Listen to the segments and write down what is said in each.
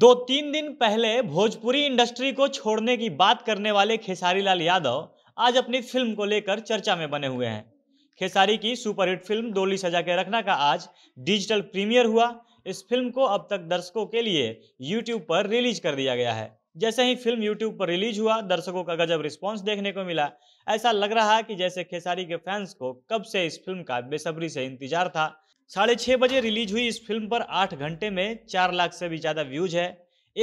दो तीन दिन पहले भोजपुरी इंडस्ट्री को छोड़ने की बात करने वाले खेसारी लाल यादव आज अपनी फिल्म को लेकर चर्चा में बने हुए हैं खेसारी की सुपरहिट फिल्म डोली सजा के रखना का आज डिजिटल प्रीमियर हुआ इस फिल्म को अब तक दर्शकों के लिए यूट्यूब पर रिलीज कर दिया गया है जैसे ही फिल्म यूट्यूब पर रिलीज हुआ दर्शकों का गजब रिस्पॉन्स देखने को मिला ऐसा लग रहा है कि जैसे खेसारी के फैंस को कब से इस फिल्म का बेसब्री से इंतजार था साढ़े छः बजे रिलीज हुई इस फिल्म पर आठ घंटे में चार लाख से भी ज़्यादा व्यूज है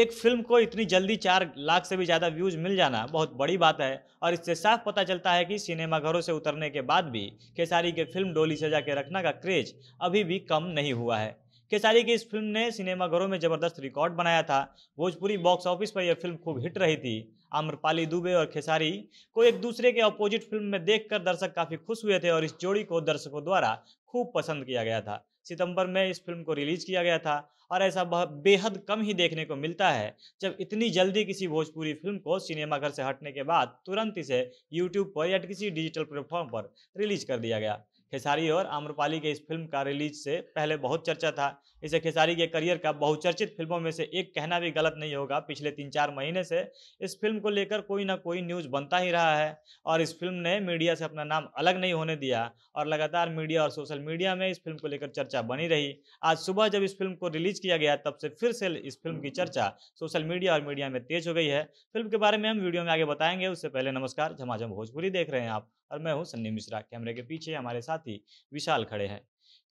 एक फिल्म को इतनी जल्दी चार लाख से भी ज़्यादा व्यूज मिल जाना बहुत बड़ी बात है और इससे साफ पता चलता है कि सिनेमाघरों से उतरने के बाद भी खेसारी के फिल्म डोली सजा के रखना का क्रेज अभी भी कम नहीं हुआ है खेसारी की इस फिल्म ने सिनेमाघरों में जबरदस्त रिकॉर्ड बनाया था भोजपुरी बॉक्स ऑफिस पर यह फिल्म खूब हिट रही थी आम्रपाली दुबे और खेसारी को एक दूसरे के अपोजिट फिल्म में देखकर दर्शक काफी खुश हुए थे और इस जोड़ी को दर्शकों द्वारा खूब पसंद किया गया था सितंबर में इस फिल्म को रिलीज किया गया था और ऐसा बेहद कम ही देखने को मिलता है जब इतनी जल्दी किसी भोजपुरी फिल्म को सिनेमाघर से हटने के बाद तुरंत इसे यूट्यूब पर या किसी डिजिटल प्लेटफॉर्म पर रिलीज कर दिया गया खेसारी और आम्रपाली के इस फिल्म का रिलीज से पहले बहुत चर्चा था इसे खेसारी के करियर का बहुचर्चित फिल्मों में से एक कहना भी गलत नहीं होगा पिछले तीन चार महीने से इस फिल्म को लेकर कोई ना कोई न्यूज बनता ही रहा है और इस फिल्म ने मीडिया से अपना नाम अलग नहीं होने दिया और लगातार मीडिया और सोशल मीडिया में इस फिल्म को लेकर चर्चा बनी रही आज सुबह जब इस फिल्म को रिलीज किया गया तब से फिर से इस फिल्म की चर्चा सोशल मीडिया और मीडिया में तेज हो गई है फिल्म के बारे में हम वीडियो में आगे बताएंगे उससे पहले नमस्कार झमाझम भोजपुरी देख रहे हैं आप और मैं हूँ सन्नी मिश्रा कैमरे के पीछे हमारे साथ साथी विशाल खड़े हैं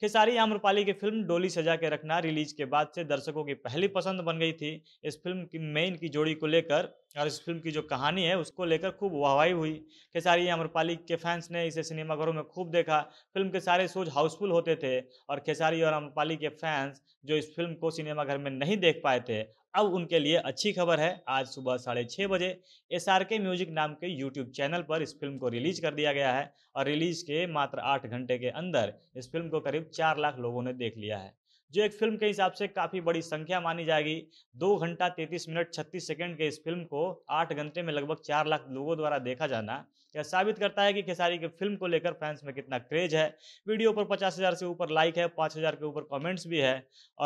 खेसारी आम्रपाली की फिल्म डोली सजा के रखना रिलीज के बाद से दर्शकों की पहली पसंद बन गई थी इस फिल्म की मेन की जोड़ी को लेकर और इस फिल्म की जो कहानी है उसको लेकर खूब वाहवाही हुई खेसारी आम्रपाली के फैंस ने इसे सिनेमाघरों में खूब देखा फिल्म के सारे शोज हाउसफुल होते थे और खेसारी और आम्रपाली के फैंस जो इस फिल्म को सिनेमाघर में नहीं देख पाए थे अब उनके लिए अच्छी खबर है आज सुबह साढ़े छः बजे एस आर के म्यूजिक नाम के यूट्यूब चैनल पर इस फिल्म को रिलीज कर दिया गया है और रिलीज के मात्र आठ घंटे के अंदर इस फिल्म को करीब चार लाख लोगों ने देख लिया है जो एक फिल्म के हिसाब से काफ़ी बड़ी संख्या मानी जाएगी दो घंटा तैंतीस मिनट छत्तीस सेकंड के इस फिल्म को आठ घंटे में लगभग चार लाख लोगों द्वारा देखा जाना यह साबित करता है कि खेसारी की फिल्म को लेकर फैंस में कितना क्रेज है वीडियो पर पचास हज़ार से ऊपर लाइक है पाँच हज़ार के ऊपर कमेंट्स भी है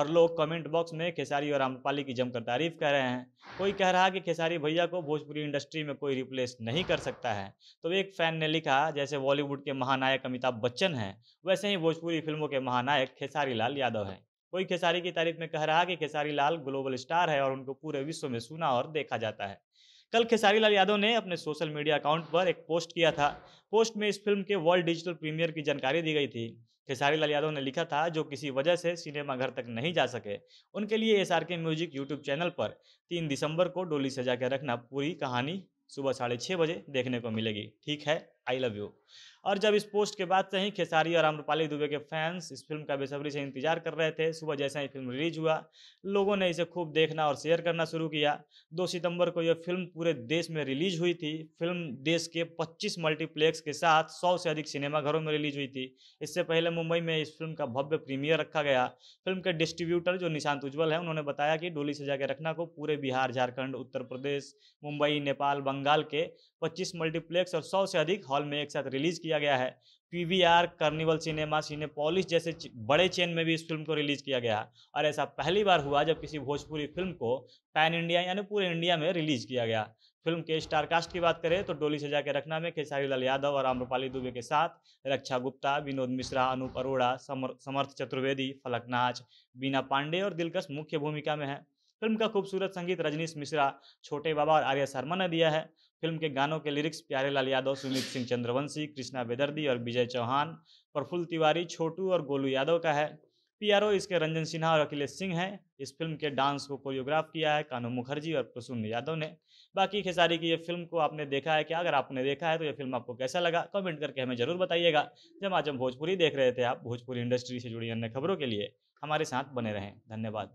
और लोग कमेंट बॉक्स में खेसारी और आम्रपाली की जमकर तारीफ कर रहे हैं कोई कह रहा है कि खेसारी भैया को भोजपुरी इंडस्ट्री में कोई रिप्लेस नहीं कर सकता है तो एक फैन ने लिखा जैसे बॉलीवुड के महानायक अमिताभ बच्चन हैं वैसे ही भोजपुरी फिल्मों के महानायक खेसारी लाल यादव हैं वही खेसारी की तारीफ में कह रहा कि खेसारी लाल ग्लोबल स्टार है और उनको पूरे विश्व में सुना और देखा जाता है कल खेसारी लाल यादव ने अपने सोशल मीडिया अकाउंट पर एक पोस्ट किया था पोस्ट में इस फिल्म के वर्ल्ड डिजिटल प्रीमियर की जानकारी दी गई थी खेसारी लाल यादव ने लिखा था जो किसी वजह से सिनेमा घर तक नहीं जा सके उनके लिए S R K music YouTube channel पर तीन दिसंबर को डोली सजा के रखना पूरी कहानी सुबह साढ़े छः बजे देखने को मिलेगी ठीक है आई लव यू और जब इस पोस्ट के बाद से ही खेसारी और आम्रपाली दुबे के फैंस इस फिल्म का बेसब्री से इंतजार कर रहे थे सुबह जैसा ही फिल्म रिलीज हुआ लोगों ने इसे खूब देखना और शेयर करना शुरू किया दो सितंबर को यह फिल्म पूरे देश में रिलीज हुई थी फिल्म देश के पच्चीस मल्टीप्लेक्स के साथ सौ से अधिक सिनेमाघरों में रिलीज हुई थी इससे पहले मुंबई में इस फिल्म का भव्य प्रीमियर रखा गया फिल्म के डिस्ट्रीब्यूटर जो निशांत उज्ज्वल है उन्होंने बताया कि डोली सजा के रखना को पूरे बिहार झारखंड उत्तर प्रदेश मुंबई नेपाल बंगाल के पच्चीस मल्टीप्लेक्स और सौ से अधिक हॉल में एक साथ रिलीज रिलीज किया गया है पीवीआर कार्निवल सिनेमा सिनेपोलिस जैसे बड़े चेन में भी इस फिल्म को रिलीज किया गया और ऐसा पहली बार हुआ जब किसी भोजपुरी फिल्म को पैन इंडिया यानी पूरे इंडिया में रिलीज किया गया फिल्म के स्टारकास्ट की बात करें तो डोली सजा के रखना में खेसारी लाल यादव और आम्रपाली दुबे के साथ रक्षा गुप्ता विनोद मिश्रा अनूप अरोड़ा समर, समर्थ चतुर्वेदी फलक नाच बीना पांडे और दिलकश मुख्य भूमिका में है फिल्म का खूबसूरत संगीत रजनीश मिश्रा छोटे बाबा और आर्या शर्मा ने दिया है फिल्म के गानों के लिरिक्स प्यारेलाल यादव सुमित सिंह चंद्रवंशी कृष्णा बेदर्दी और विजय चौहान प्रफुल्ल तिवारी छोटू और गोलू यादव का है पीआरओ इसके रंजन सिन्हा और अखिलेश सिंह हैं इस फिल्म के डांस को कोरियोग्राफ किया है कानू मुखर्जी और प्रसून यादव ने बाकी खेसारी की ये फिल्म को आपने देखा है क्या अगर आपने देखा है तो ये फिल्म आपको कैसा लगा कमेंट करके हमें जरूर बताइएगा जब आज हम भोजपुरी देख रहे थे आप भोजपुरी इंडस्ट्री से जुड़ी अन्य खबरों के लिए हमारे साथ बने रहें धन्यवाद